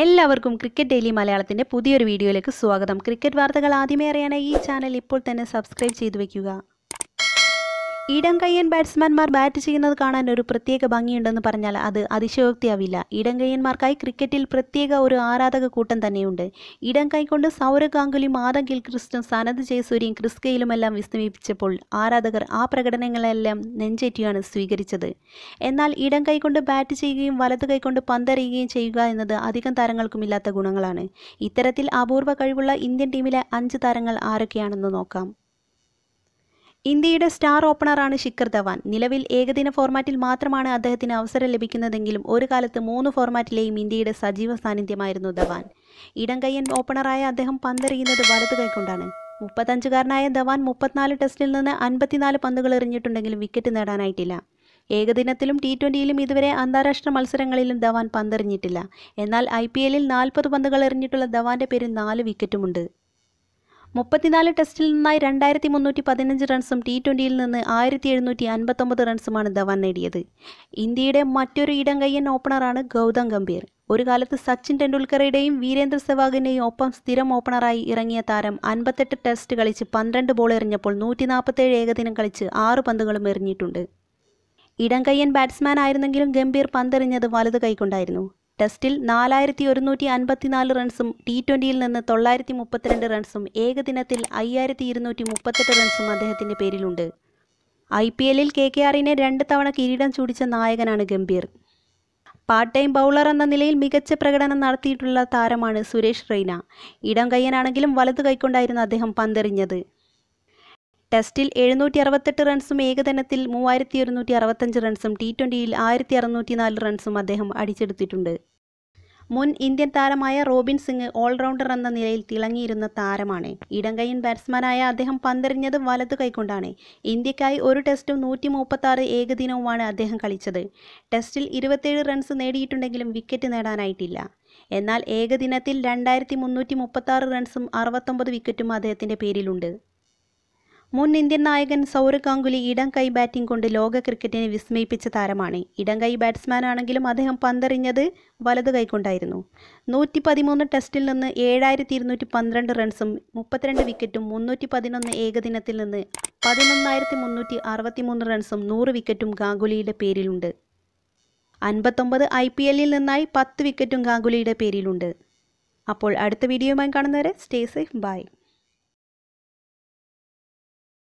എല്ലാവർക്കും cricket daily മലയാളത്തിൻ്റെ പുതിയൊരു വീഡിയോയിലേക്ക് സ്വാഗതം ക്രിക്കറ്റ് വാർത്തകൾ ആദ്യമേ അറിയാനായി ഈ ചാനൽ ഇപ്പോൾ തന്നെ സബ്സ്ക്രൈബ് ചെയ്തു വയ്ക്കുക കയ്യൻ ബാറ്റ്സ്മാൻമാർ ബാറ്റ് ചെയ്യുന്നത് കാണാൻ ഒരു പ്രത്യേക ഭംഗിയുണ്ടെന്ന് പറഞ്ഞാൽ അത് അതിശയോക്തിയാവില്ല കയ്യന്മാർക്കായി ക്രിക്കറ്റിൽ പ്രത്യേക ഒരു ആരാധക കൂട്ടം തന്നെയുണ്ട് ഇടം കൊണ്ട് സൗരവ് ഗാംഗുലിയും ആദം ഗിൽക്രിസ്റ്റും സനത് ജയസൂര്യയും ക്രിസ്കയിലുമെല്ലാം വിസ്മയിപ്പിച്ചപ്പോൾ ആരാധകർ ആ പ്രകടനങ്ങളെല്ലാം നെഞ്ചേറ്റിയാണ് സ്വീകരിച്ചത് എന്നാൽ ഇടം കൊണ്ട് ബാറ്റ് ചെയ്യുകയും വലതു കൈ കൊണ്ട് പന്തെറിയുകയും ചെയ്യുക എന്നത് അധികം താരങ്ങൾക്കുമില്ലാത്ത ഗുണങ്ങളാണ് ഇത്തരത്തിൽ അപൂർവ കഴിവുള്ള ഇന്ത്യൻ ടീമിലെ അഞ്ച് താരങ്ങൾ ആരൊക്കെയാണെന്ന് നോക്കാം ഇന്ത്യയുടെ സ്റ്റാർ ഓപ്പണറാണ് ശിഖർ ധവാൻ നിലവിൽ ഏകദിന ഫോർമാറ്റിൽ മാത്രമാണ് അദ്ദേഹത്തിന് അവസരം ലഭിക്കുന്നതെങ്കിലും ഒരു കാലത്ത് മൂന്ന് ഫോർമാറ്റിലെയും ഇന്ത്യയുടെ സജീവ സാന്നിധ്യമായിരുന്നു ധവാൻ ഇടംകയ്യൻ ഓപ്പണറായ അദ്ദേഹം പന്തെറിയുന്നത് വലതു കൈക്കൊണ്ടാണ് മുപ്പത്തഞ്ചുകാരനായ ധവാൻ മുപ്പത്തിനാല് ടെസ്റ്റിൽ നിന്ന് അൻപത്തിനാല് പന്തുകൾ എറിഞ്ഞിട്ടുണ്ടെങ്കിലും വിക്കറ്റ് നേടാനായിട്ടില്ല ഏകദിനത്തിലും ടി ട്വൻ്റിയിലും ഇതുവരെ അന്താരാഷ്ട്ര മത്സരങ്ങളിലും ധവാൻ പന്തെറിഞ്ഞിട്ടില്ല എന്നാൽ ഐ പി എല്ലിൽ നാൽപ്പത് പന്തുകൾ എറിഞ്ഞിട്ടുള്ള ധവാന്റെ പേരിൽ നാല് വിക്കറ്റുമുണ്ട് മുപ്പത്തിനാല് ടെസ്റ്റിൽ നിന്നായി രണ്ടായിരത്തി മുന്നൂറ്റി പതിനഞ്ച് റൺസും ടി ട്വൻ്റിയിൽ നിന്ന് ആയിരത്തി എഴുന്നൂറ്റി അൻപത്തൊമ്പത് റൺസുമാണ് ധവാൻ നേടിയത് ഇന്ത്യയുടെ മറ്റൊരു ഇടംകയ്യൻ ഓപ്പണറാണ് ഗൗതം ഗംഭീർ ഒരു കാലത്ത് സച്ചിൻ ടെണ്ടുൽക്കറുടെയും വീരേന്ദ്ര സെവാഗിൻ്റെയും ഒപ്പം സ്ഥിരം ഓപ്പണറായി ഇറങ്ങിയ താരം അൻപത്തെട്ട് ടെസ്റ്റ് കളിച്ച് പന്ത്രണ്ട് ബോൾ എറിഞ്ഞപ്പോൾ നൂറ്റി നാൽപ്പത്തേഴ് ഏകദിനം കളിച്ച് ആറ് പന്തുകളും എറിഞ്ഞിട്ടുണ്ട് ഇടംകയ്യൻ ബാറ്റ്സ്മാൻ ആയിരുന്നെങ്കിലും ഗംഭീർ പന്തെറിഞ്ഞത് വലത് കൈകൊണ്ടായിരുന്നു ടെസ്റ്റിൽ നാലായിരത്തി ഒരുന്നൂറ്റി അൻപത്തിനാല് റൺസും ടി ട്വൻ്റിയിൽ നിന്ന് തൊള്ളായിരത്തി മുപ്പത്തിരണ്ട് റൺസും ഏകദിനത്തിൽ അയ്യായിരത്തി ഇരുന്നൂറ്റി മുപ്പത്തെട്ട് റൺസും അദ്ദേഹത്തിൻ്റെ പേരിലുണ്ട് ഐ പി എല്ലിൽ കെ കെ ആറിനെ രണ്ട് തവണ കിരീടം ചൂടിച്ച നായകനാണ് ഗംഭീർ പാർട്ട് ടൈം ബൗളർ എന്ന നിലയിൽ മികച്ച പ്രകടനം നടത്തിയിട്ടുള്ള താരമാണ് സുരേഷ് റെയ്ന ഇടം കയ്യനാണെങ്കിലും വലതു കൈക്കൊണ്ടായിരുന്നു അദ്ദേഹം പന്തെറിഞ്ഞത് ടെസ്റ്റിൽ എഴുന്നൂറ്റി അറുപത്തെട്ട് റൺസും ഏകദിനത്തിൽ മൂവായിരത്തി ഒരുന്നൂറ്റി അറുപത്തഞ്ച് റൺസും ടി ട്വൻ്റിയിൽ ആയിരത്തി അറുന്നൂറ്റി നാല് റൺസും അദ്ദേഹം അടിച്ചെടുത്തിട്ടുണ്ട് മുൻ ഇന്ത്യൻ താരമായ റോബിൻ സിംഗ് ഓൾറൗണ്ടർ എന്ന നിലയിൽ തിളങ്ങിയിരുന്ന താരമാണ് ഇടങ്കയ്യൻ ബാറ്റ്സ്മാനായ അദ്ദേഹം പന്തെറിഞ്ഞത് വലതു കൈക്കൊണ്ടാണ് ഇന്ത്യക്കായി ഒരു ടെസ്റ്റും നൂറ്റി മുപ്പത്താറ് ഏകദിനവുമാണ് അദ്ദേഹം കളിച്ചത് ടെസ്റ്റിൽ ഇരുപത്തേഴ് റൺസ് നേടിയിട്ടുണ്ടെങ്കിലും വിക്കറ്റ് നേടാനായിട്ടില്ല എന്നാൽ ഏകദിനത്തിൽ രണ്ടായിരത്തി മുന്നൂറ്റി മുപ്പത്താറ് റൺസും അറുപത്തൊമ്പത് വിക്കറ്റും അദ്ദേഹത്തിൻ്റെ പേരിലുണ്ട് മുൻ ഇന്ത്യൻ നായകൻ സൗരവ് ഗാംഗുലി ഇടം കൈ ബാറ്റിംഗ് കൊണ്ട് ലോക ക്രിക്കറ്റിനെ വിസ്മയിപ്പിച്ച താരമാണ് ഇടം കൈ ബാറ്റ്സ്മാനാണെങ്കിലും അദ്ദേഹം പന്തെറിഞ്ഞത് വലതു കൈക്കൊണ്ടായിരുന്നു നൂറ്റി പതിമൂന്ന് ടെസ്റ്റിൽ നിന്ന് ഏഴായിരത്തി ഇരുന്നൂറ്റി പന്ത്രണ്ട് റൺസും മുപ്പത്തിരണ്ട് വിക്കറ്റും മുന്നൂറ്റി പതിനൊന്ന് ഏകദിനത്തിൽ നിന്ന് പതിനൊന്നായിരത്തി മുന്നൂറ്റി അറുപത്തി മൂന്ന് റൺസും നൂറ് വിക്കറ്റും ഗാംഗുലിയുടെ പേരിലുണ്ട് അൻപത്തൊമ്പത് ഐ പി എല്ലിൽ നിന്നായി പത്ത് വിക്കറ്റും ഗാംഗുലിയുടെ പേരിലുണ്ട് അപ്പോൾ അടുത്ത വീഡിയോയുമായി കാണുന്നവരെ സ്റ്റേ സേഫ് ബൈ